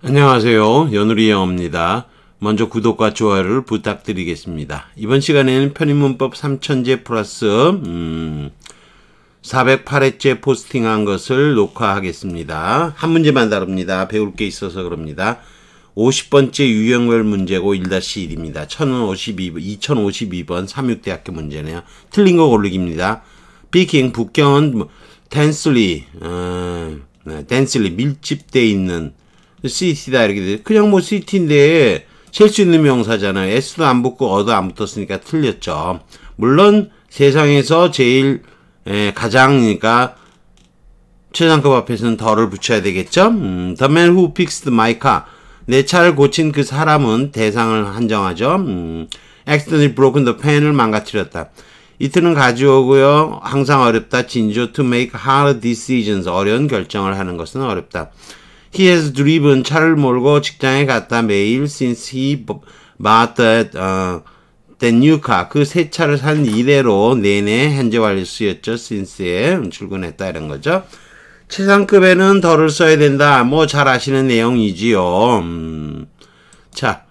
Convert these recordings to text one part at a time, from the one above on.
안녕하세요. 연우리 영어입니다. 먼저 구독과 좋아요를 부탁드리겠습니다. 이번 시간에는 편입문법 3 0 0 0제 플러스 음, 408회째 포스팅한 것을 녹화하겠습니다. 한 문제만 다릅니다. 배울 게 있어서 그럽니다. 50번째 유형별 문제고 1-1입니다. 1052번, 2052번 36대학교 문제네요. 틀린 거 고르기입니다. 비킹, 북경은 댄슬리, 뭐, 어, 댄슬리 네, 밀집돼 있는 시티다 이렇게 돼. 그냥 뭐시티인데셀 수 있는 명사잖아요. S도 안 붙고 어도 안 붙었으니까 틀렸죠. 물론 세상에서 제일 에, 가장이니까 그러니까 최상급 앞에서는 덜를 붙여야 되겠죠. 음, the man who fixed my car. 내 차를 고친 그 사람은 대상을 한정하죠. 음, accidentally broken the pen을 망가뜨렸다. 이틀은 가져오고요. 항상 어렵다. 진조 to make hard decisions. 어려운 결정을 하는 것은 어렵다. He has driven 차를 몰고 직장에 갔다 매일 since he bought the, uh, the new car. 그 새 차를 산 이래로 내내 현재 완료 쓰였죠. since에 출근했다 이런 거죠. 최상급에는 덜을 써야 된다. 뭐 잘 아시는 내용이지요. 음. 자,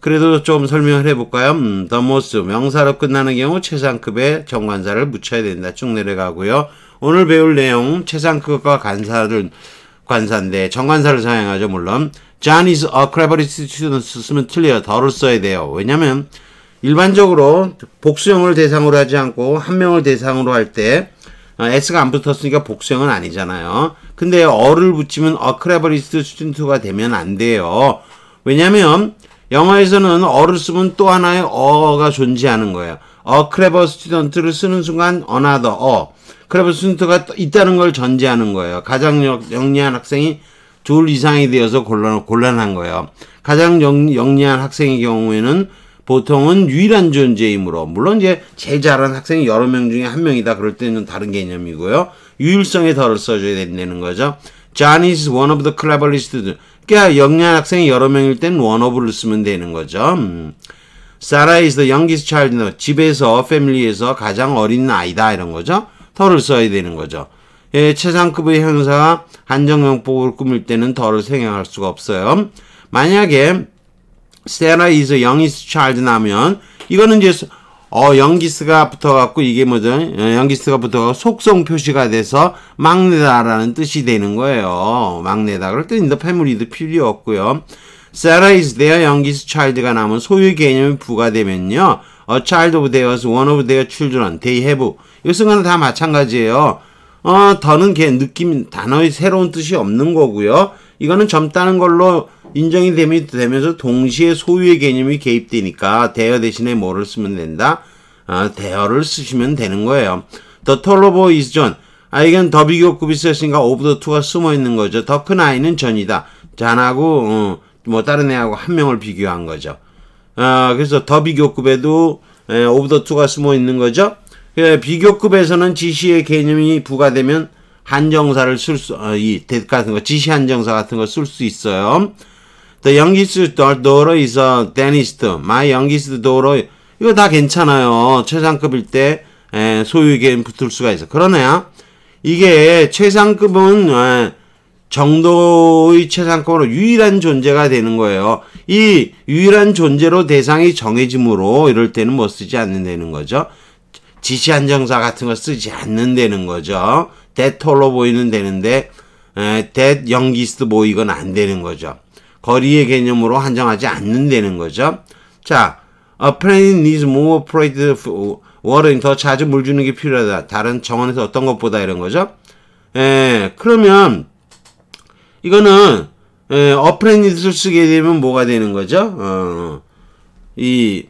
그래도 좀 설명을 해볼까요? 음, the most 명사로 끝나는 경우 최상급에 정관사를 붙여야 된다. 쭉 내려가고요. 오늘 배울 내용 최상급과 간사를 관사인데 정관사를 사용하죠. 물론 John is a clever student 쓰면 틀려요. 더를 써야 돼요. 왜냐면 일반적으로 복수형을 대상으로 하지 않고 한 명을 대상으로 할때 아, S가 안 붙었으니까 복수형은 아니잖아요. 근데 어를 붙이면 a clever student가 되면 안 돼요. 왜냐면 영어에서는 어를 쓰면 또 하나의 어가 존재하는 거예요. a clever student를 쓰는 순간 another 어 크래브 순서가 있다는 걸 전제하는 거예요. 가장 영리한 학생이 둘 이상이 되어서 곤란, 곤란한 거예요. 가장 영, 영리한 학생의 경우에는 보통은 유일한 존재이므로 물론 이제 제일 잘한 학생이 여러 명 중에 한 명이다 그럴 때는 다른 개념이고요. 유일성에 덜 써줘야 된다는 거죠. John is one of the cleverest 그러니까 영리한 학생이 여러 명일 땐 one of를 쓰면 되는 거죠. 음. Sarah is the youngest child. 집에서, 패밀리에서 가장 어린 아이다 이런 거죠. 덜을 써야 되는 거죠. 예, 최상급의 형사 한정용법을 꾸밀 때는 덜을 생략할 수가 없어요. 만약에 s a r a is a young child 나면 이거는 이제 어, 연기스가 붙어갖고 이게 뭐죠? 연기스가 어, 붙어갖고 속성 표시가 돼서 막내다라는 뜻이 되는 거예요. 막내다. 그럴 때 인더 패밀리도 필요 없고요. Sarah is their youngest child가 나면 소유 개념이 부과되면요. a child of theirs, one of their children, they have. 이것은 다 마찬가지예요. 어, 더는 걔 느낌, 단어의 새로운 뜻이 없는 거고요. 이거는 젊다는 걸로 인정이 되면서 동시에 소유의 개념이 개입되니까 대여 대신에 뭐를 쓰면 된다? 아, 대여를 쓰시면 되는 거예요. The taller boy is John. 아이건 더 비교급이 쓰였으니까 of the two가 숨어 있는 거죠. 더 큰 아이는 전이다. 잔하고 어, 뭐 다른 애하고 한 명을 비교한 거죠. 아, 그래서 더 비교급에도 오브 더 투가 숨어 있는 거죠. 예, 비교급에서는 지시의 개념이 부과되면 한정사를 쓸 수, 어, 이, 같은 거, 지시 한정사 같은 걸쓸수 있어요. The youngest daughter is a dentist. My youngest daughter. 이거 다 괜찮아요. 최상급일 때, 예, 소유계엔 의 붙을 수가 있어. 그러네요. 이게 최상급은, 에, 예, 정도의 최상권으로 유일한 존재가 되는 거예요. 이 유일한 존재로 대상이 정해지므로 이럴 때는 뭐 쓰지 않는다는 거죠. 지시한정사 같은 거 쓰지 않는다는 거죠. 대토로 보이는 되는데 대 연기스 보이건 안 되는 거죠. 거리의 개념으로 한정하지 않는다는 거죠. 자, a plane needs more o p e r a t watering 더 자주 물 주는 게 필요하다. 다른 정원에서 어떤 것보다 이런 거죠. 에, 그러면 이거는 예, 어프렌트를 쓰게 되면 뭐가 되는 거죠? 어, 어. 이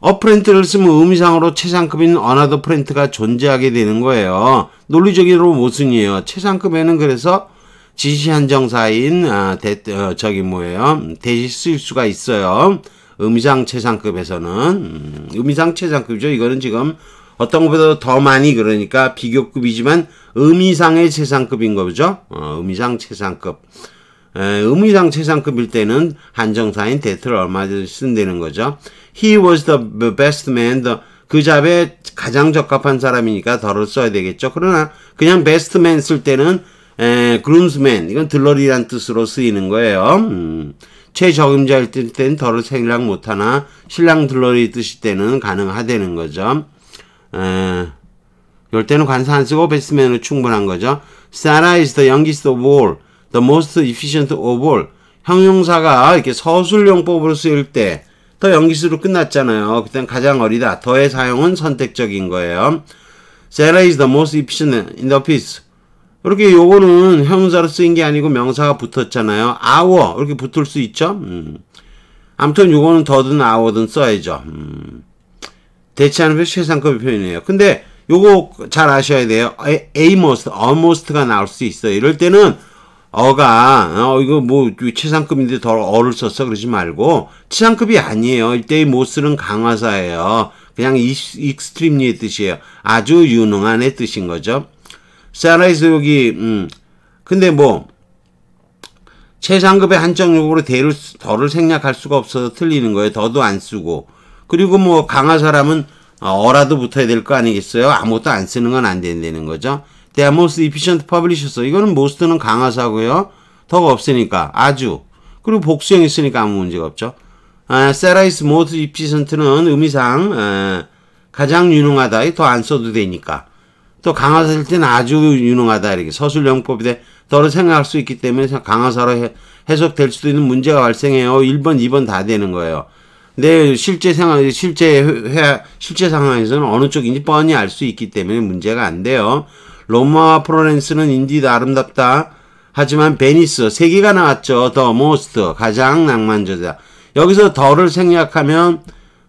어프렌트를 쓰면 의미상으로 최상급인 어나더 프렌트가 존재하게 되는 거예요. 논리적으로 모순이에요. 최상급에는 그래서 지시한정사인 아, 대, 어, 저기 뭐예요? 대시 쓰일 수가 있어요. 음상 최상급에서는 음, 의상 최상급이죠. 이거는 지금 어떤 것보다 더 많이 그러니까 비교급이지만 의미상의 최상급인 거죠. 어, 의미상 최상급. 에, 의미상 최상급일 때는 한정사인 대트를 얼마든지 쓴다는 거죠. He was the best man. The, 그 잡에 가장 적합한 사람이니까 덜을 써야 되겠죠. 그러나 그냥 best man 쓸 때는 에, groomsman. 이건 들러리란 뜻으로 쓰이는 거예요. 음. 최적임자일 때는 덜을 생략 못하나 신랑 들러리 뜻일 때는 가능하다는 거죠. 에, 예. 이럴 때는 관사 안 쓰고 베스맨은 충분한 거죠. Sarah is the youngest of all, the most efficient of all. 형용사가 이렇게 서술용법으로 쓰일 때더 연기수로 끝났잖아요. 그땐 가장 어리다. 더의 사용은 선택적인 거예요. Sarah is the most efficient in the office. 이렇게 요거는 형용사로 쓰인 게 아니고 명사가 붙었잖아요. hour 이렇게 붙을 수 있죠. 음. 아무튼 요거는 더든 hour든 써야죠. 음. 대체하는 표시 최상급의 표현이에요. 근데 요거 잘 아셔야 돼요. almost, almost가 나올 수 있어요. 이럴 때는 어가 어 이거 뭐 최상급인데 더 어를 썼어 그러지 말고 최상급이 아니에요. 이때의 못쓰는 강화사예요. 그냥 익스트림리의 뜻이에요. 아주 유능한의 뜻인 거죠. 사라에서 여기 음 근데 뭐 최상급의 한정 요구로 대를 더를 생략할 수가 없어서 틀리는 거예요. 더도 안 쓰고 그리고 뭐강화 사람은 어, 어라도 붙어야 될 거 아니겠어요? 아무것도 안 쓰는 건 안 된다는 거죠. t h e most efficient publishers. 이거는 most는 강화사고요. 더가 없으니까 아주. 그리고 복수형 있으니까 아무 문제가 없죠. 아, Sarah is most efficient는 의미상 아, 가장 유능하다. 더 안 써도 되니까. 또 강화사일 때는 아주 유능하다. 이렇게 서술용법에 더러 생각할 수 있기 때문에 강화사로 해, 해석될 수도 있는 문제가 발생해요. 1번, 2번 다 되는 거예요. 내 실제 상황, 실제 회, 실제 상황에서는 어느 쪽인지 뻔히 알 수 있기 때문에 문제가 안 돼요. 로마와 프로렌스는 인디드 아름답다. 하지만 베니스 세 개가 나왔죠. 더 모스트 가장 낭만적이다. 여기서 더를 생략하면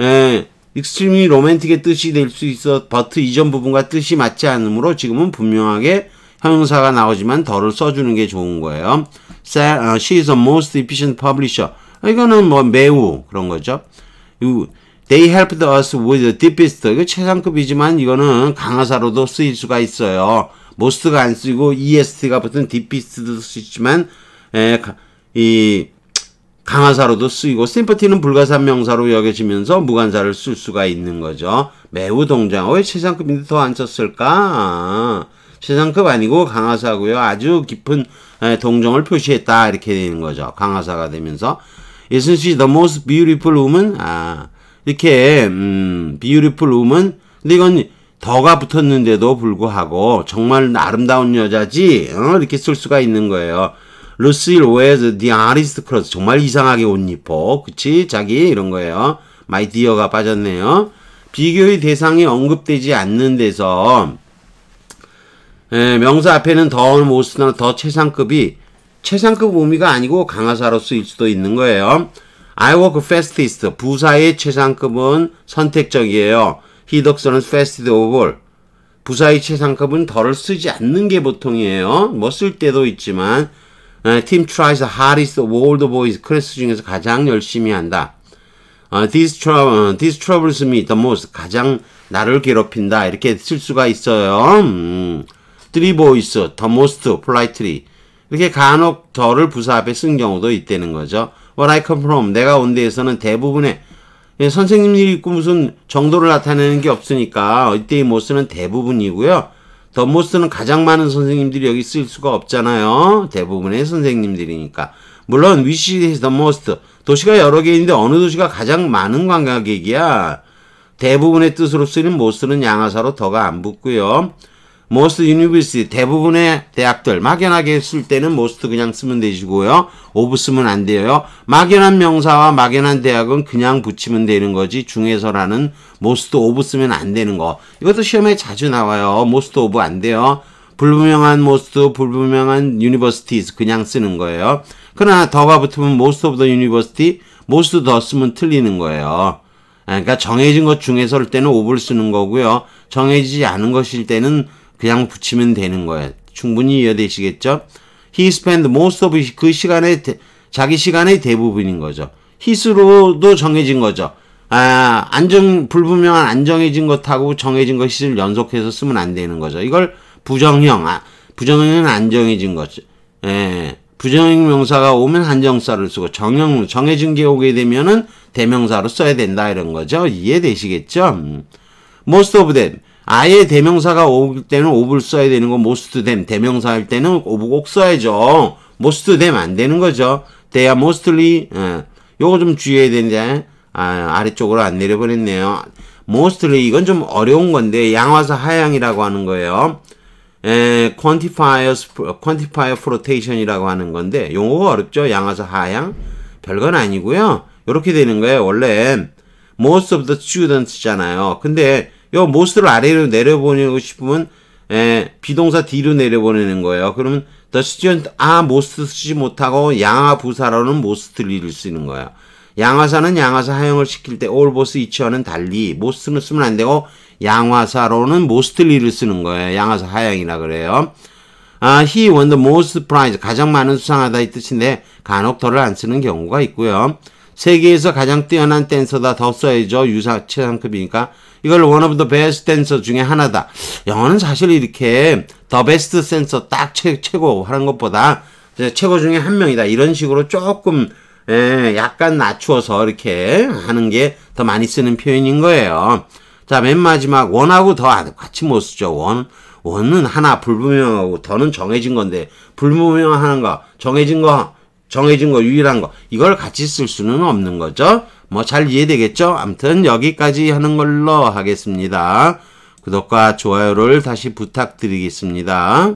에, 예, 익스트림이 로맨틱의 뜻이 될 수 있어 버트 이전 부분과 뜻이 맞지 않으므로 지금은 분명하게 형용사가 나오지만 더를 써주는 게 좋은 거예요. 어, she is the most efficient publisher. 이거는 뭐 매우 그런 거죠. They helped us with the deepest. 이거 최상급이지만 이거는 강화사로도 쓰일 수가 있어요. most가 안 쓰이고 est가 붙은 deepest도 쓰지만 에, 예, 이 강화사로도 쓰이고 sympathy는 불가산 명사로 여겨지면서 무관사를 쓸 수가 있는 거죠. 매우 동장. 왜 최상급인데 더 안 썼을까? 최상급 아니고 강화사고요. 아주 깊은 예, 동정을 표시했다 이렇게 되는 거죠. 강화사가 되면서 Isn't she the most beautiful woman? 아, 이렇게 음, beautiful woman. 근데 이건 더가 붙었는데도 불구하고 정말 아름다운 여자지 어? 이렇게 쓸 수가 있는 거예요. 루시일 웨즈 디 아리스트크로스 정말 이상하게 옷 입어 그치 자기 이런 거예요. 마이 디어가 빠졌네요. 비교의 대상이 언급되지 않는 데서 예, 명사 앞에는 더 모스나 뭐, 더 최상급이 최상급 의미가 아니고 강하사로서일 수도 있는 거예요. I work fastest. 부사의 최상급은 선택적이에요. He does run fastest of all. 부사의 최상급은 덜을 쓰지 않는 게 보통이에요. 뭐 쓸 때도 있지만 팀 tries hardest of all the boys. 클래스 중에서 가장 열심히 한다. Uh, this, trouble, this troubles me the most. 가장 나를 괴롭힌다. 이렇게 쓸 수가 있어요. 음. Three boys, the most politely. 이렇게 간혹 더를 부사 앞에 쓴 경우도 있다는 거죠. Where I come from, 내가 온 데에서는 대부분의 예, 선생님들이 있고 무슨 정도를 나타내는 게 없으니까 이때의 모스는 대부분이고요. 더 모스는 가장 많은 선생님들이 여기 쓸 수가 없잖아요. 대부분의 선생님들이니까. 물론 위시 is the most. 도시가 여러 개인데 어느 도시가 가장 많은 관광객이야. 대부분의 뜻으로 쓰는 모스는 양화사로 더가 안 붙고요. most university 대부분의 대학들 막연하게 쓸 때는 most 그냥 쓰면 되시고요. 오브 쓰면 안 돼요. 막연한 명사와 막연한 대학은 그냥 붙이면 되는 거지 중에서라는 most of 쓰면 안 되는 거. 이것도 시험에 자주 나와요. most of 안 돼요. 불분명한 most, 불분명한 universities 그냥 쓰는 거예요. 그러나 더가 붙으면 most of the university, most 더 쓰면 틀리는 거예요. 아, 그러니까 정해진 것 중에서 일 때는 오브를 쓰는 거고요. 정해지지 않은 것일 때는 그냥 붙이면 되는 거예요. 충분히 이해되시겠죠? He spent most of 그 시간의 대, 자기 시간의 대부분인 거죠. 히스로도 정해진 거죠. 아, 안정 불분명한 안정해진 것하고 정해진 것을 연속해서 쓰면 안 되는 거죠. 이걸 부정형, 아, 부정형은 안정해진 거죠. 예. 부정형 명사가 오면 한정사를 쓰고 정형 정해진 게 오게 되면은 대명사로 써야 된다 이런 거죠. 이해되시겠죠? 음. Most of them 아예 대명사가 오올 때는 오브를 써야 되는 거 most them 대명사 할 때는 오브 꼭 써야죠. most them 안 되는 거죠. they are mostly 예. 요거 좀 주의해야 되는데 아, 아래쪽으로 안 내려버렸네요. mostly 이건 좀 어려운 건데 양화사 하향이라고 하는 거예요. 에, 예, quantifier, quantifier flotation이라고 하는 건데 용어가 어렵죠. 양화사 하향 별건 아니고요. 이렇게 되는 거예요. 원래 most of the students잖아요. 근데 요 모스를 아래로 내려보내고 싶으면 예, 비동사 뒤로 내려보내는 거예요. 그러면 the student 아 모스트 쓰지 못하고 양화 부사로는 모스트를 쓰는 거야. 양화사는 양화사 하용을 시킬 때 all 보스 이치와는 달리 모스트는 쓰면 안 되고 양화사로는 모스트리를 쓰는 거예요. 양화사 하향이라 그래요. 아, he won the most prize. 가장 많은 수상하다 이 뜻인데 간혹 덜을 안 쓰는 경우가 있고요. 세계에서 가장 뛰어난 댄서다 더 써야죠. 유사 최상급이니까 이걸 one of the best dancer 중에 하나다. 영어는 사실 이렇게 the best dancer 딱 최, 최고 하는 것보다 최고 중에 한 명이다. 이런 식으로 조금 예, 약간 낮추어서 이렇게 하는 게 더 많이 쓰는 표현인 거예요. 자, 맨 마지막 원하고 더 같이 못 쓰죠. 원 원은 하나 불분명하고 더는 정해진 건데 불분명한거 정해진 거 정해진 거 유일한 거 이걸 같이 쓸 수는 없는 거죠. 뭐 잘 이해되겠죠? 암튼 여기까지 하는 걸로 하겠습니다. 구독과 좋아요를 다시 부탁드리겠습니다.